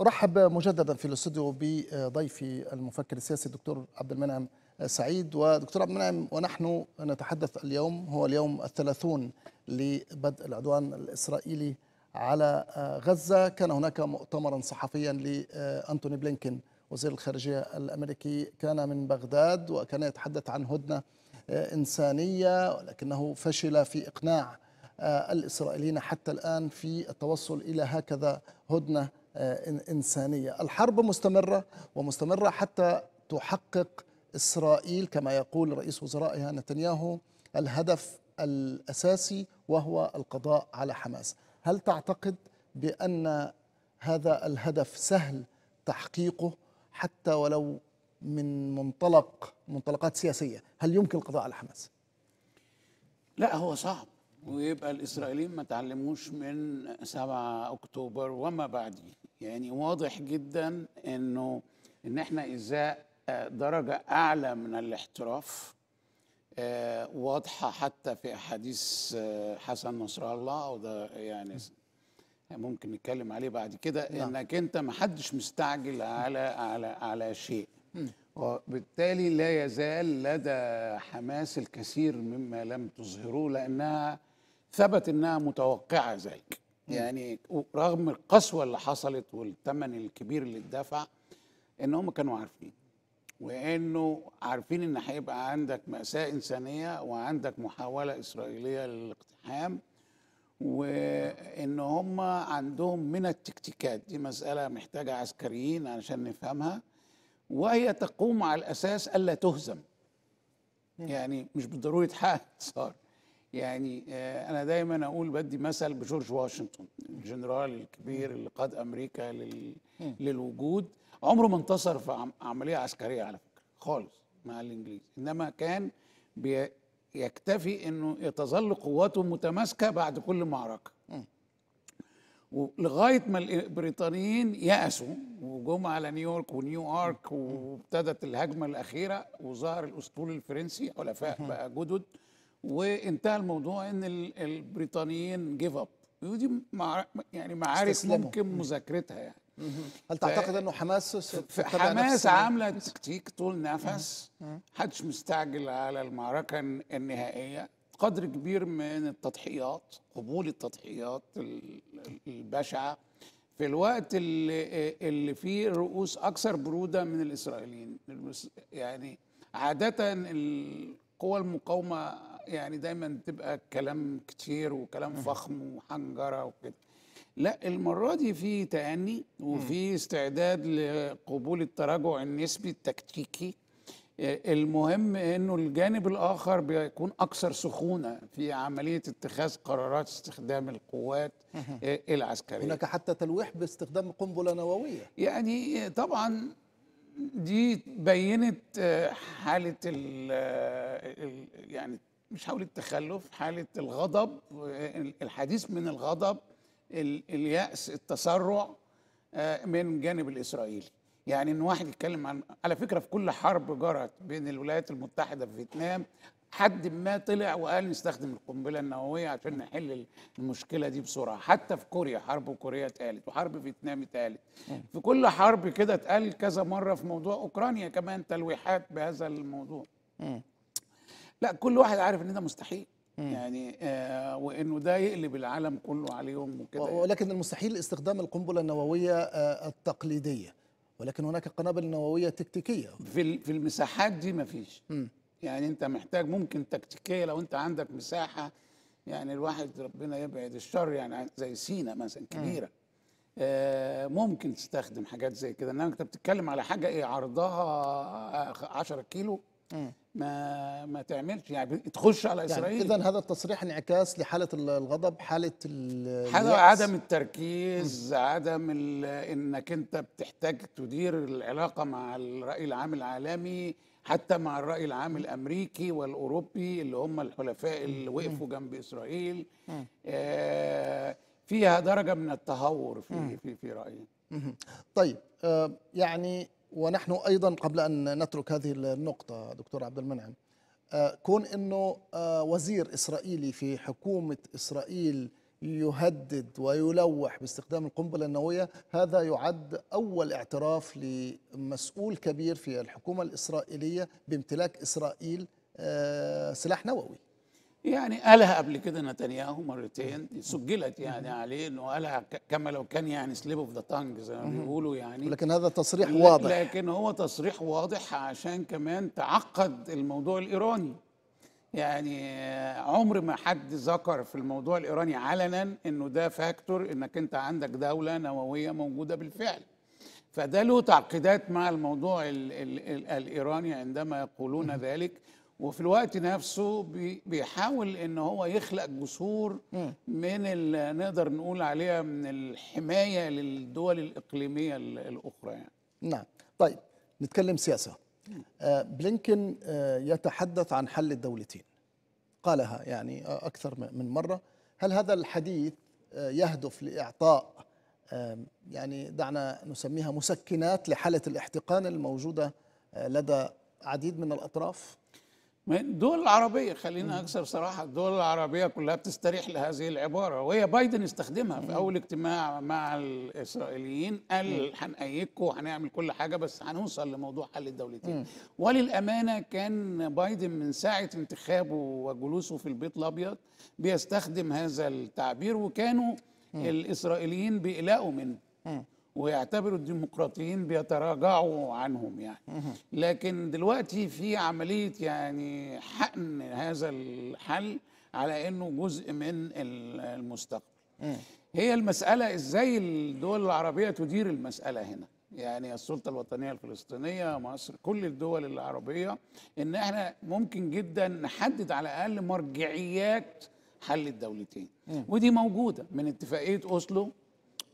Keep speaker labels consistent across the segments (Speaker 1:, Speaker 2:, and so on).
Speaker 1: ارحب مجددا في الاستوديو بضيفي المفكر السياسي الدكتور عبد المنعم سعيد ودكتور عبد المنعم ونحن نتحدث اليوم هو اليوم الثلاثون لبدء العدوان الاسرائيلي على آه، غزه كان هناك مؤتمرا صحفيا لانتوني آه، بلينكن وزير الخارجيه الامريكي كان من بغداد وكان يتحدث عن هدنه آه، انسانيه ولكنه فشل في اقناع آه، الإسرائيليين حتى الآن في التوصل إلى هكذا هدنة آه، إنسانية الحرب مستمرة ومستمرة حتى تحقق إسرائيل كما يقول رئيس وزرائها نتنياهو الهدف الأساسي وهو القضاء على حماس هل تعتقد بأن هذا الهدف سهل تحقيقه حتى ولو من منطلق منطلقات سياسية هل يمكن القضاء على حماس؟ لا هو
Speaker 2: صعب ويبقى الاسرائيليين ما تعلموش من 7 اكتوبر وما بعديه يعني واضح جدا انه ان احنا ازاء درجه اعلى من الاحتراف آه، واضحه حتى في احاديث آه، حسن نصر الله وده يعني ممكن نتكلم عليه بعد كده نعم. انك انت ما حدش مستعجل على على على شيء وبالتالي لا يزال لدى حماس الكثير مما لم تظهره لانها ثبت انها متوقعه ذلك يعني رغم القسوه اللي حصلت والثمن الكبير اللي اتدفع ان هم كانوا عارفين وانه عارفين ان هيبقى عندك ماساه انسانيه وعندك محاوله اسرائيليه للاقتحام وان هم عندهم من التكتيكات دي مساله محتاجه عسكريين علشان نفهمها وهي تقوم على الاساس الا تهزم يعني مش بالضروره تحقق انتصار يعني آه، انا دايما اقول بدي مثل بجورج واشنطن الجنرال الكبير اللي قاد امريكا لل... للوجود عمره ما انتصر في عمليه عسكريه على فكره خالص مع الانجليز انما كان بي... يكتفي انه يتظل قواته متماسكه بعد كل معركه ولغايه ما البريطانيين يأسوا وجم على نيويورك ونيو ارك وابتدت الهجمه الاخيره وظهر الاسطول الفرنسي حلفاء بقى جدد وانتهى الموضوع ان البريطانيين جيف اب ودي يعني معارك استسلمه. ممكن مذاكرتها
Speaker 1: يعني هل تعتقد انه حماس في حماس عامله
Speaker 2: تكتيك طول نفس حدش مستعجل على المعركه النهائيه قدر كبير من التضحيات قبول التضحيات البشعه في الوقت اللي, اللي فيه الرؤوس اكثر بروده من الاسرائيليين يعني عاده القوى المقاومه يعني دايما تبقى كلام كتير وكلام فخم وحنجره وكده لا المره دي في تاني وفي استعداد لقبول التراجع النسبي التكتيكي آه، المهم انه الجانب الاخر بيكون اكثر سخونه في عمليه اتخاذ قرارات استخدام القوات آه، العسكريه هناك حتى تلويح باستخدام قنبله نوويه يعني آه، طبعا دي بينت حاله ال يعني مش حالة التخلف حالة الغضب الحديث من الغضب اليأس التسرع آه، من جانب الإسرائيلي يعني إن واحد يتكلم عن على فكرة في كل حرب جرت بين الولايات المتحدة في فيتنام حد ما طلع وقال نستخدم القنبلة النووية عشان نحل المشكلة دي بسرعة حتى في كوريا حرب كوريا اتقالت وحرب فيتنام اتقالت في كل حرب كده اتقال كذا مرة في موضوع أوكرانيا كمان تلويحات بهذا الموضوع لا كل واحد عارف ان ده مستحيل يعني آه وانه ده يقلب العالم كله عليهم وكده
Speaker 1: يعني. ولكن يعني. المستحيل استخدام القنبله النوويه آه التقليديه ولكن هناك قنابل نوويه تكتيكيه في في المساحات دي ما فيش
Speaker 2: يعني انت محتاج ممكن تكتيكيه لو انت عندك مساحه يعني الواحد ربنا يبعد الشر يعني زي سينا مثلا كبيره آه ممكن تستخدم حاجات زي كده انما انت بتتكلم على حاجه ايه عرضها 10 آه، آه، كيلو إيه. ما ما تعملش يعني تخش على يعني اسرائيل يعني اذا هذا
Speaker 1: التصريح انعكاس لحاله الغضب حاله حاله
Speaker 2: عدم التركيز م. عدم انك انت بتحتاج تدير العلاقه مع الراي العام العالمي حتى مع الراي العام الامريكي والاوروبي اللي هم الحلفاء اللي وقفوا جنب اسرائيل آه فيها درجه من التهور في في في رايي
Speaker 1: طيب آه يعني ونحن ايضا قبل ان نترك هذه النقطه دكتور عبد المنعم آه، كون انه آه، وزير اسرائيلي في حكومه اسرائيل يهدد ويلوح باستخدام القنبله النوويه هذا يعد اول اعتراف لمسؤول كبير في الحكومه الاسرائيليه بامتلاك اسرائيل آه، سلاح نووي يعني قالها قبل
Speaker 2: كده نتنياهو مرتين سجلت يعني عليه انه قالها كما لو كان يعني سليب اوف ذا
Speaker 1: تانج زي ما بيقولوا يعني لكن هذا تصريح واضح
Speaker 2: لكن هو تصريح واضح عشان كمان تعقد الموضوع الايراني يعني عمر ما حد ذكر في الموضوع الايراني علنا انه ده فاكتور انك انت عندك دوله نوويه موجوده بالفعل فده له تعقيدات مع الموضوع الـ الـ الـ الايراني عندما يقولون ذلك وفي الوقت نفسه بيحاول ان هو يخلق جسور من اللي نقدر نقول عليها من الحمايه للدول الاقليميه الاخرى يعني.
Speaker 1: نعم طيب نتكلم سياسه آه بلينكن آه يتحدث عن حل الدولتين قالها يعني آه، اكثر من مره هل هذا الحديث آه يهدف لاعطاء يعني دعنا نسميها مسكنات لحاله الاحتقان الموجوده آه، لدى عديد من الاطراف
Speaker 2: الدول العربية خلينا أكثر صراحة الدول العربية كلها بتستريح لهذه العبارة وهي بايدن استخدمها في أول اجتماع مع الإسرائيليين قال هنأيكوا وهنعمل كل حاجة بس هنوصل لموضوع حل الدولتين وللأمانة كان بايدن من ساعة انتخابه وجلوسه في البيت الأبيض بيستخدم هذا التعبير وكانوا الإسرائيليين بيقلقوا منه ويعتبروا الديمقراطيين بيتراجعوا عنهم يعني لكن دلوقتي في عملية يعني حقن هذا الحل على انه جزء من المستقبل هي المسألة ازاي الدول العربية تدير المسألة هنا يعني السلطة الوطنية الفلسطينية مصر كل الدول العربية ان احنا ممكن جدا نحدد على الاقل مرجعيات حل الدولتين ودي موجودة من اتفاقية أوسلو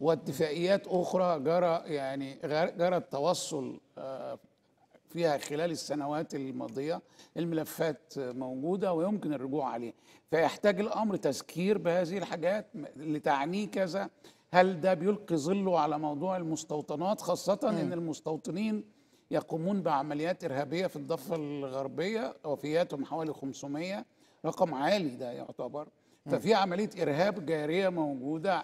Speaker 2: واتفاقيات أخرى جرى يعني جرى التوصل آه، فيها خلال السنوات الماضية الملفات موجودة ويمكن الرجوع عليها فيحتاج الأمر تذكير بهذه الحاجات تعنيه كذا هل ده بيلقي ظله على موضوع المستوطنات خاصة م. أن المستوطنين يقومون بعمليات إرهابية في الضفة الغربية وفياتهم حوالي 500 رقم عالي ده يعتبر ففي عملية إرهاب جارية موجودة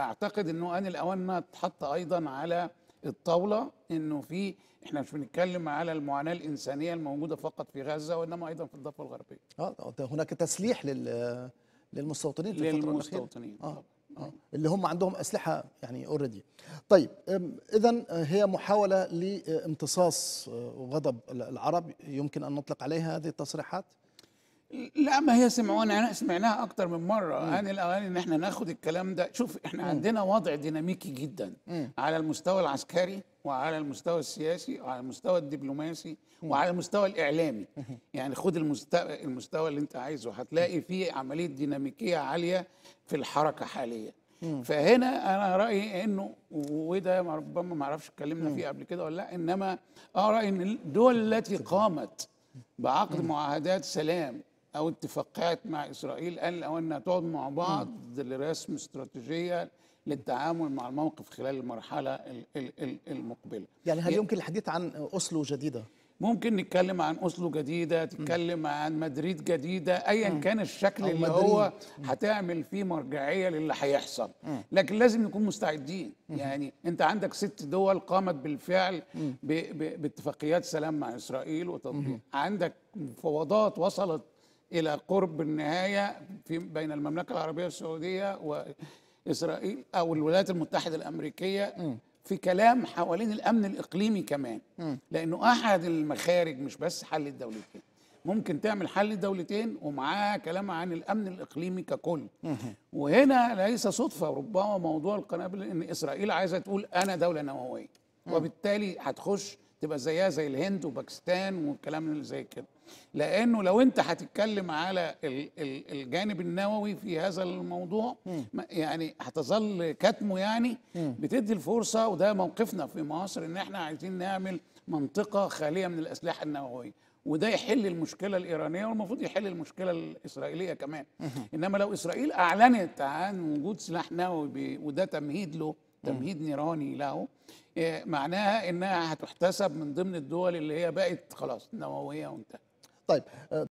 Speaker 2: اعتقد انه ان الاوان انها تتحط ايضا على الطاوله انه في احنا مش بنتكلم على المعاناه الانسانيه الموجوده فقط في غزه وانما ايضا في الضفه الغربيه.
Speaker 1: اه هناك تسليح لل للمستوطنين في للمستوطنين الفترة الأخيرة. آه. آه. اللي هم عندهم اسلحه يعني اوريدي. طيب اذا هي محاوله لامتصاص آه، غضب العرب يمكن ان نطلق عليها هذه التصريحات؟
Speaker 2: لا ما هي سمعونا انا سمعناها اكتر من مره مم. عن الاغاني ان احنا ناخد الكلام ده شوف احنا مم. عندنا وضع ديناميكي جدا مم. على المستوى العسكري وعلى المستوى السياسي وعلى المستوى الدبلوماسي مم. وعلى المستوى الاعلامي مم. يعني خد المستوى المستوى اللي انت عايزه هتلاقي فيه عمليه ديناميكيه عاليه في الحركه حاليا مم. فهنا انا رايي انه وده ربما ما اعرفش اتكلمنا فيه قبل كده ولا لا انما ارى آه، ان الدول التي قامت بعقد معاهدات سلام او اتفاقات مع اسرائيل قال او انها تقعد مع بعض لرسم استراتيجيه للتعامل مع الموقف خلال المرحله المقبله.
Speaker 1: يعني هل يمكن الحديث عن اسلو جديده؟ ممكن نتكلم
Speaker 2: عن اسلو جديده، تتكلم م. عن مدريد جديده، ايا كان الشكل اللي مدريد. هو هتعمل فيه مرجعيه للي هيحصل، لكن لازم نكون مستعدين، م. يعني انت عندك ست دول قامت بالفعل باتفاقيات سلام مع اسرائيل وتطبيق، عندك مفاوضات وصلت الى قرب النهايه في بين المملكه العربيه السعوديه واسرائيل او الولايات المتحده الامريكيه م. في كلام حوالين الامن الاقليمي كمان م. لانه احد المخارج مش بس حل الدولتين ممكن تعمل حل الدولتين ومعاه كلام عن الامن الاقليمي ككل وهنا ليس صدفه ربما موضوع القنابل ان اسرائيل عايزه تقول انا دوله نوويه وبالتالي هتخش تبقى زيها زي الهند وباكستان والكلام اللي زي كده لانه لو انت هتتكلم على الجانب النووي في هذا الموضوع يعني هتظل كتمه يعني بتدي الفرصه وده موقفنا في مصر ان احنا عايزين نعمل منطقه خاليه من الاسلحه النوويه وده يحل المشكله الايرانيه والمفروض يحل المشكله الاسرائيليه كمان انما لو اسرائيل اعلنت عن وجود سلاح نووي وده تمهيد له تمهيد نيراني له آه، معناها انها هتحتسب من ضمن الدول اللي هي بقت خلاص نوويه وانتهت طيب آه،